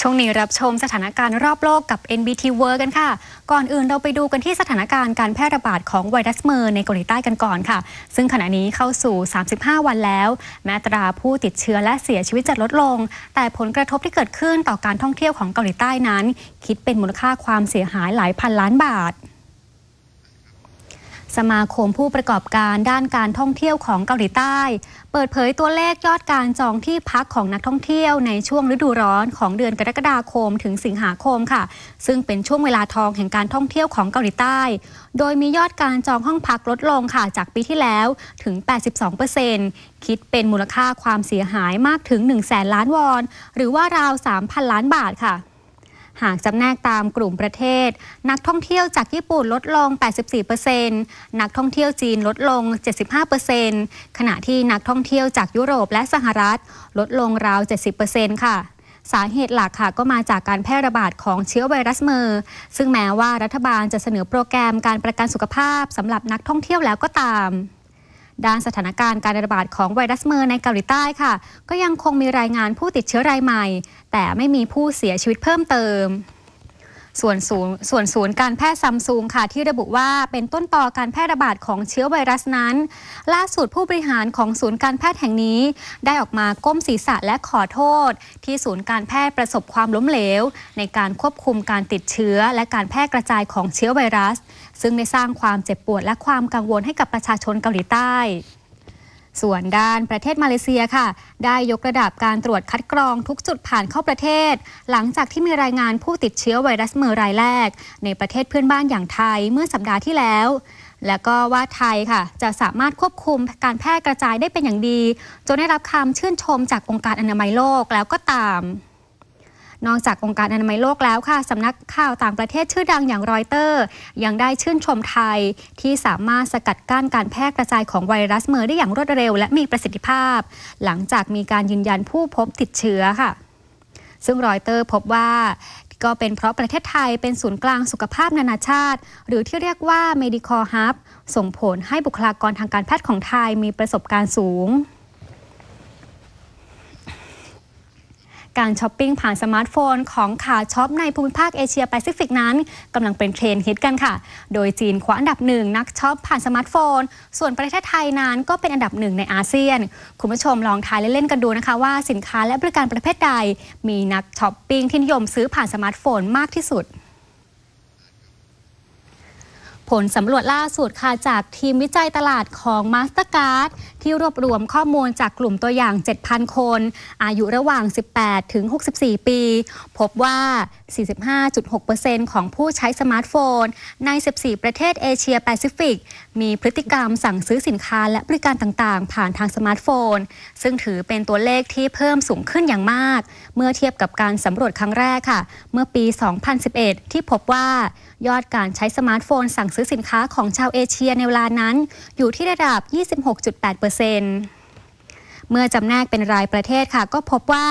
ช่วงนี้รับชมสถานการณ์รอบโลกกับ NBT World กันค่ะ ก่อนอื่นเราไปดูกันที่สถานการณ์การแพร่ระบาดของไวรัสเมอร์ในเกาหลีใต้กันก่อนค่ะ ซึ่งขณะนี้เข้าสู่ 35 วันแล้ว แม้ตราผู้ติดเชื้อและเสียชีวิตจะลดลง แต่ผลกระทบที่เกิดขึ้นต่อการท่องเที่ยวของเกาหลีใต้นั้น คิดเป็นมูลค่าความเสียหายหลายพันล้านบาทสมาคมผู้ประกอบการด้านการท่องเที่ยวของเกาหลีใต้ เปิดเผยตัวเลขยอดการจองที่พักของนักท่องเที่ยวในช่วงฤดูร้อนของเดือนกรกฎาคมถึงสิงหาคมค่ะ ซึ่งเป็นช่วงเวลาทองแห่งการท่องเที่ยวของเกาหลีใต้ โดยมียอดการจองห้องพักลดลงค่ะจากปีที่แล้วถึง 82%คิดเป็นมูลค่าความเสียหายมากถึง1 0 0 0 0แสนล้านวอน หรือว่าราว3,000ล้านบาทค่ะหากจำแนกตามกลุ่มประเทศ นักท่องเที่ยวจากญี่ปุ่นลดลง 84%นักท่องเที่ยวจีนลดลง 75%ขณะที่นักท่องเที่ยวจากยุโรปและสหรัฐ ลดลงราว 70%ค่ะ สาเหตุหลักค่ะก็มาจากการแพร่ระบาดของเชื้อไวรัสเมอร์ซึ่งแม้ว่ารัฐบาลจะเสนอโปรแกรมการประกันสุขภาพสำหรับนักท่องเที่ยวแล้วก็ตามด้านสถานการณ์การระบาดของไวรัสเมอร์ในเกาหลีใต้ค่ะ ก็ยังคงมีรายงานผู้ติดเชื้อรายใหม่ แต่ไม่มีผู้เสียชีวิตเพิ่มเติมส่วนศูนย์ส่วนศูนย์การแพทย์ซัมซุงค่ะที่ระบุว่าเป็นต้นต่อการแพร่ระบาดของเชื้อไวรัสนั้น ล่าสุดผู้บริหารของศูนย์การแพทย์แห่งนี้ ได้ออกมาก้มศีรษะและขอโทษ ที่ศูนย์การแพทย์ประสบความล้มเหลว ในการควบคุมการติดเชื้อ และการแพร่กระจายของเชื้อไวรัส ซึ่งได้สร้างความเจ็บปวดและความกังวลให้กับประชาชนเกาหลีใต้ส่วนด้านประเทศมาเลเซียค่ะ ได้ยกระดับการตรวจคัดกรองทุกจุดผ่านเข้าประเทศ หลังจากที่มีรายงานผู้ติดเชื้อไวรัสเมรอรายแรก ในประเทศเพื่อนบ้านอย่างไทยเมื่อสัปดาห์ที่แล้ว และก็ว่าไทยค่ะ จะสามารถควบคุมการแพร่กระจายได้เป็นอย่างดี จนได้รับคำชื่นชมจากองค์การอนามัยโลกแล้วก็ตามนอกจากองค์การอนามัยโลกแล้วค่ะ สำนักข่าวต่างประเทศชื่อดังอย่างรอยเตอร์ ยังได้ชื่นชมไทยที่สามารถสกัดกั้นการแพร่กระจายของไวรัสเมอร์ได้อย่างรวดเร็ว และมีประสิทธิภาพ หลังจากมีการยืนยันผู้พบติดเชื้อค่ะ ซึ่งรอยเตอร์พบว่าก็เป็นเพราะประเทศไทยเป็นศูนย์กลางสุขภาพนานาชาติหรือที่เรียกว่า medical hub ส่งผลให้บุคลากรทางการแพทย์ของไทยมีประสบการณ์สูงการช้อปปิ้งผ่านสมาร์ทโฟนของขาช็อปในภูมิภาคเอเชียแปซิฟิกนั้นกำลังเป็นเทรนฮิตกันค่ะ โดยจีนคว้าอันดับหนึ่งนักช็อปผ่านสมาร์ทโฟน ส่วนประเทศไทยนั้นก็เป็นอันดับหนึ่งในอาเซียน คุณผู้ชมลองทายเล่นๆกันดูนะคะว่าสินค้าและบริการประเภทใด มีนักช้อปปิ้งที่นิยมซื้อผ่านสมาร์ทโฟนมากที่สุดผลสำรวจล่าสุดค่ะจากทีมวิจัยตลาดของ Mastercard ที่รวบรวมข้อมูลจากกลุ่มตัวอย่าง 7,000 คน อายุระหว่าง 18 ถึง 64 ปี พบว่า45.6%ของผู้ใช้สมาร์ทโฟนใน 14 ประเทศ เอเชียแปซิฟิก มีพฤติกรรมสั่งซื้อสินค้าและบริการต่างๆ ผ่านทางสมาร์ทโฟน ซึ่งถือเป็นตัวเลขที่เพิ่มสูงขึ้นอย่างมาก เมื่อเทียบกับการสำรวจครั้งแรกค่ะ เมื่อปี 2011 ที่พบว่ายอดการใช้สมาร์ทโฟนสั่งซื้อสินค้าของชาวเอเชียในเวลานั้น อยู่ที่ระดับ26.8%เปอร์เซ็นต์เมื่อจำแนกเป็นรายประเทศค่ะ ก็พบว่า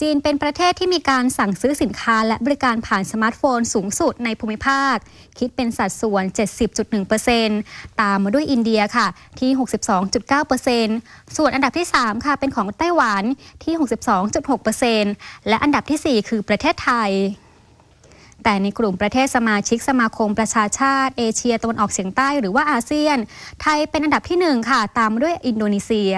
จีนเป็นประเทศที่มีการสั่งซื้อสินค้าและบริการผ่านสมาร์ทโฟนสูงสุดในภูมิภาค คิดเป็นสัดส่วน 70.1%ตามมาด้วยอินเดียค่ะที่ 62.9%ส่วนอันดับที่ 3 ค่ะ เป็นของไต้หวันที่ 62.6%และอันดับที่ 4 คือประเทศไทย แต่ในกลุ่มประเทศสมาชิกสมาคมประชาชาติเอเชียตะวันออกเฉียงใต้หรือว่าอาเซียน ไทยเป็นอันดับที่1ค่ะตามด้วยอินโดนีเซีย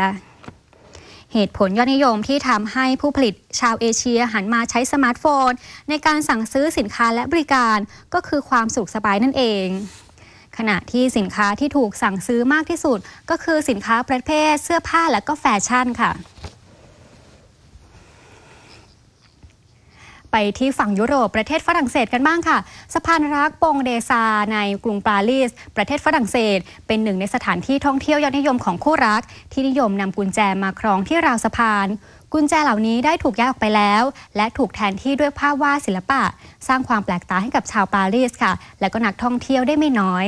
เหตุผลยอดนิยมที่ทำให้ผู้ผลิตชาวเอเชียหันมาใช้สมาร์ทโฟน ในการสั่งซื้อสินค้าและบริการก็คือความสุขสบายนั่นเอง ขณะที่สินค้าที่ถูกสั่งซื้อมากที่สุดก็คือสินค้าประเภท เสื้อผ้าและก็แฟชั่นค่ะไปที่ฝั่งยุโรปประเทศฝรั่งเศสกันบ้างค่ะ สะพานรักปงเดซา ในกรุงปารีสประเทศฝรั่งเศสเป็นหนึ่งในสถานที่ท่องเที่ยว ยอดนิยมของคู่รัก ที่นิยมนำกุญแจมาครองที่ราวสะพาน กุญแจเหล่านี้ได้ถูกย้ายออกไปแล้ว และถูกแทนที่ด้วยภาพวาดศิลปะ สร้างความแปลกตาให้กับชาวปารีสค่ะ และก็นักท่องเที่ยวได้ไม่น้อย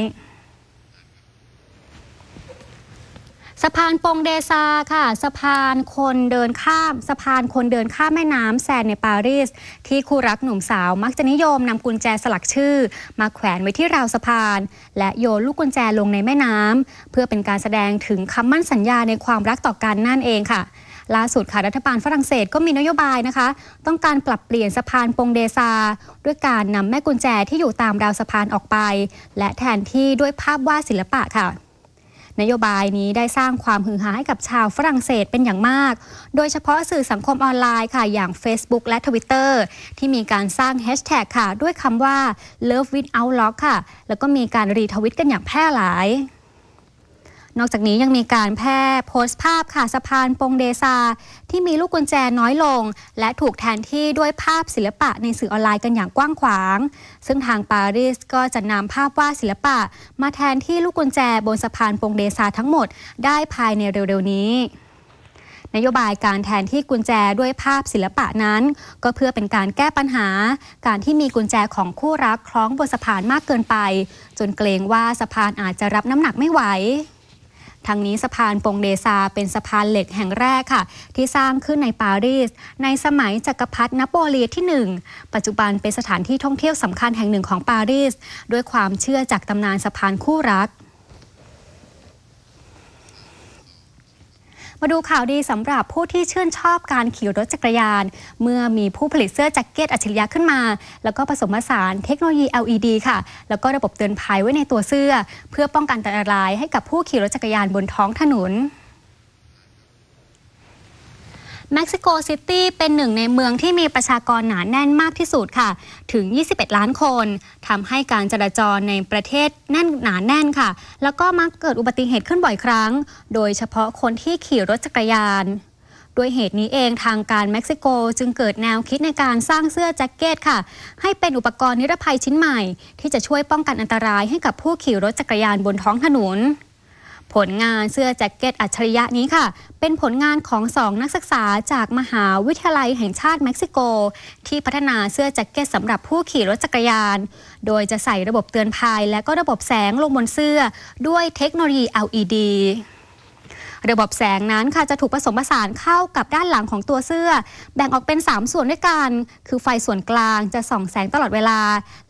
สะพานปงเดซาค่ะ สะพานคนเดินข้ามสะพานคนเดินข้ามแม่น้ำแซนในปารีส ที่คู่รักหนุ่มสาวมักจะนิยมนำกุญแจสลักชื่อ มาแขวนไว้ที่ราวสะพาน และโยนลูกกุญแจลงในแม่น้ำเพื่อเป็นการแสดงถึงคำมั่นสัญญาในความรักต่อกันนั่นเองค่ะ ล่าสุดค่ะ รัฐบาลฝรั่งเศสก็มีนโยบายนะคะ ต้องการปรับเปลี่ยนสะพานปงเดซาด้วยการนำแม่กุญแจที่อยู่ตามราวสะพานออกไป และแทนที่ด้วยภาพวาดศิลปะค่ะนโยบายนี้ได้สร้างความฮือฮาให้กับชาวฝรั่งเศสเป็นอย่างมาก โดยเฉพาะสื่อสังคมออนไลน์ค่ะอย่าง Facebook และ Twitter ที่มีการสร้างแฮชแท็กค่ะ ด้วยคำว่า Love Without Lock ค่ะ แล้วก็มีการรีทวิตกันอย่างแพร่หลายนอกจากนี้ยังมีการแพร่โพสต์ภาพค่ะสะพานปงเดซาที่มีลูกกุญแจน้อยลง และถูกแทนที่ด้วยภาพศิลปะในสื่อออนไลน์กันอย่างกว้างขวาง ซึ่งทางปารีสก็จะนำภาพวาดศิลปะมาแทนที่ลูกกุญแจบนสะพานปงเดซาทั้งหมด ได้ภายในเร็ว ๆ นี้ นโยบายการแทนที่กุญแจด้วยภาพศิลปะนั้น ก็เพื่อเป็นการแก้ปัญหา การที่มีกุญแจของคู่รักคล้องบนสะพานมากเกินไป จนเกรงว่าสะพานอาจจะรับน้ำหนักไม่ไหวทั้งนี้สะพานปงเดซาเป็นสะพานเหล็กแห่งแรกค่ะ ที่สร้างขึ้นในปารีส ในสมัยจักรพรรดินโปเลียนที่ 1 ปัจจุบันเป็นสถานที่ท่องเที่ยวสำคัญแห่งหนึ่งของปารีส ด้วยความเชื่อจากตำนานสะพานคู่รักมาดูข่าวดีสำหรับผู้ที่ชื่นชอบการขี่รถจักรยาน เมื่อมีผู้ผลิตเสื้อแจ็คเก็ตอัจฉริยะขึ้นมา แล้วก็ผสมผสานเทคโนโลยี LED ค่ะ แล้วก็ระบบเตือนภัยไว้ในตัวเสื้อ เพื่อป้องกันอันตรายให้กับผู้ขี่รถจักรยานบนท้องถนนเม็กซิโกซิตี้เป็นหนึ่งในเมืองที่มีประชากรหนาแน่นมากที่สุดค่ะ ถึง 21 ล้านคนทำให้การจราจรในประเทศแน่นหนาแน่นค่ะ แล้วก็มักเกิดอุบัติเหตุขึ้นบ่อยครั้ง โดยเฉพาะคนที่ขี่รถจักรยาน ด้วยเหตุนี้เองทางการเม็กซิโกจึงเกิดแนวคิดในการสร้างเสื้อแจ็คเก็ตค่ะ ให้เป็นอุปกรณ์นิรภัยชิ้นใหม่ ที่จะช่วยป้องกันอันตรายให้กับผู้ขี่รถจักรยานบนท้องถนนผลงานเสื้อแจ็คเก็ตอัจฉริยะนี้ค่ะ เป็นผลงานของสองนักศึกษาจากมหาวิทยาลัย แห่งชาติเม็กซิโก ที่พัฒนาเสื้อแจ็คเก็ตสำหรับผู้ขี่รถจักรยาน โดยจะใส่ระบบเตือนภัยและก็ระบบแสงลงบนเสื้อด้วยเทคโนโลยี LED ระบบแสงนั้นค่ะจะถูกผสมผสานเข้ากับด้านหลังของตัวเสื้อ แบ่งออกเป็น 3 ส่วนด้วยกัน คือไฟส่วนกลางจะส่องแสงตลอดเวลา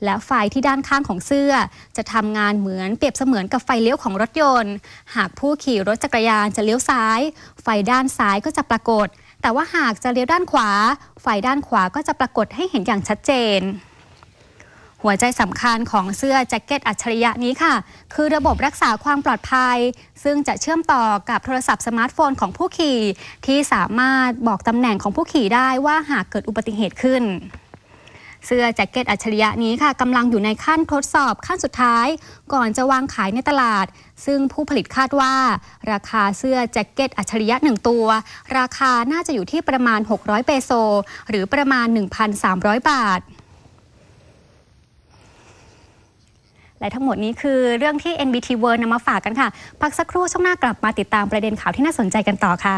และไฟที่ด้านข้างของเสื้อ จะทำงานเหมือนเปรียบเสมือนกับไฟเลี้ยวของรถยนต์ หากผู้ขี่รถจักรยานจะเลี้ยวซ้าย ไฟด้านซ้ายก็จะปรากฏ แต่ว่าหากจะเลี้ยวด้านขวา ไฟด้านขวาก็จะปรากฏให้เห็นอย่างชัดเจนหัวใจสำคัญของเสื้อแจ็คเก็ตอัจฉริยะนี้ค่ะ คือระบบรักษาความปลอดภัย ซึ่งจะเชื่อมต่อกับโทรศัพท์สมาร์ทโฟนของผู้ขี่ที่สามารถบอกตำแหน่งของผู้ขี่ได้ว่าหากเกิดอุบัติเหตุขึ้น เสื้อแจ็คเก็ตอัจฉริยะนี้ค่ะกำลังอยู่ในขั้นทดสอบขั้นสุดท้าย ก่อนจะวางขายในตลาด ซึ่งผู้ผลิตคาดว่า ราคาเสื้อแจ็คเก็ตอัจฉริยะ1ตัวราคาน่าจะอยู่ที่ประมาณ 600 เปโซหรือประมาณ 1,300 บาทและทั้งหมดนี้คือเรื่องที่ NBT World นำมาฝากกันค่ะ พักสักครู่ช่วงหน้ากลับมาติดตามประเด็นข่าวที่น่าสนใจกันต่อค่ะ